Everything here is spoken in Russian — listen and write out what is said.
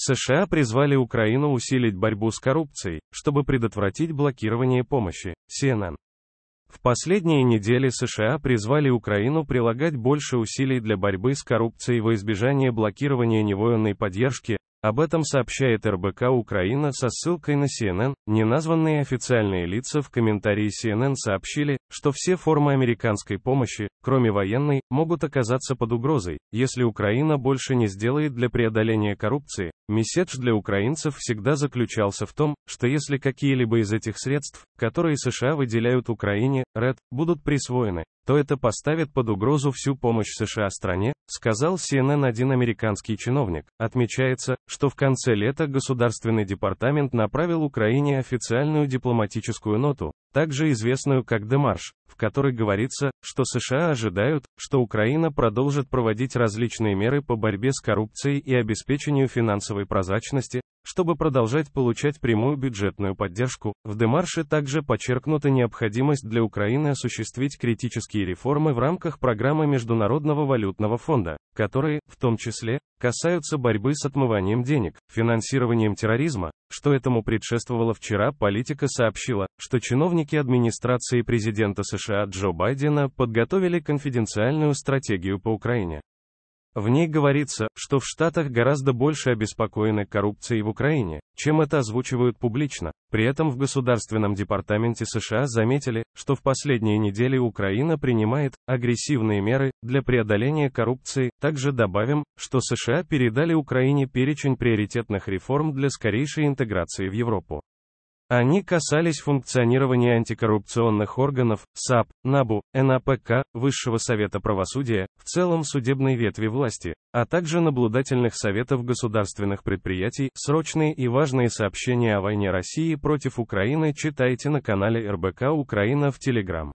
США призвали Украину усилить борьбу с коррупцией, чтобы предотвратить блокирование помощи. CNN. В последние недели США призвали Украину прилагать больше усилий для борьбы с коррупцией во избежание блокирования невоенной поддержки, об этом сообщает РБК Украина со ссылкой на CNN. Неназванные официальные лица в комментарии CNN сообщили, что все формы американской помощи, кроме военной, могут оказаться под угрозой, если Украина больше не сделает для преодоления коррупции. Месседж для украинцев всегда заключался в том, что если какие-либо из этих средств, которые США выделяют Украине, РЭД, будут присвоены, то это поставит под угрозу всю помощь США стране, сказал CNN один американский чиновник. Отмечается, что в конце лета Государственный департамент направил Украине официальную дипломатическую ноту, также известную как «Демарш», в которой говорится, что США ожидают, что Украина продолжит проводить различные меры по борьбе с коррупцией и обеспечению финансовой прозрачности, чтобы продолжать получать прямую бюджетную поддержку. В демарше также подчеркнута необходимость для Украины осуществить критические реформы в рамках программы Международного валютного фонда, которые, в том числе, касаются борьбы с отмыванием денег, финансированием терроризма, что этому предшествовало вчера, политика сообщила, что чиновники администрации президента США Джо Байдена подготовили конфиденциальную стратегию по Украине. В ней говорится, что в Штатах гораздо больше обеспокоены коррупцией в Украине, чем это озвучивают публично. При этом в Государственном департаменте США заметили, что в последние недели Украина принимает агрессивные меры для преодоления коррупции. Также добавим, что США передали Украине перечень приоритетных реформ для скорейшей интеграции в Европу. Они касались функционирования антикоррупционных органов, САП, НАБУ, НАПК, Высшего совета правосудия, в целом судебной ветви власти, а также наблюдательных советов государственных предприятий. Срочные и важные сообщения о войне России против Украины читайте на канале РБК Украина в Телеграм.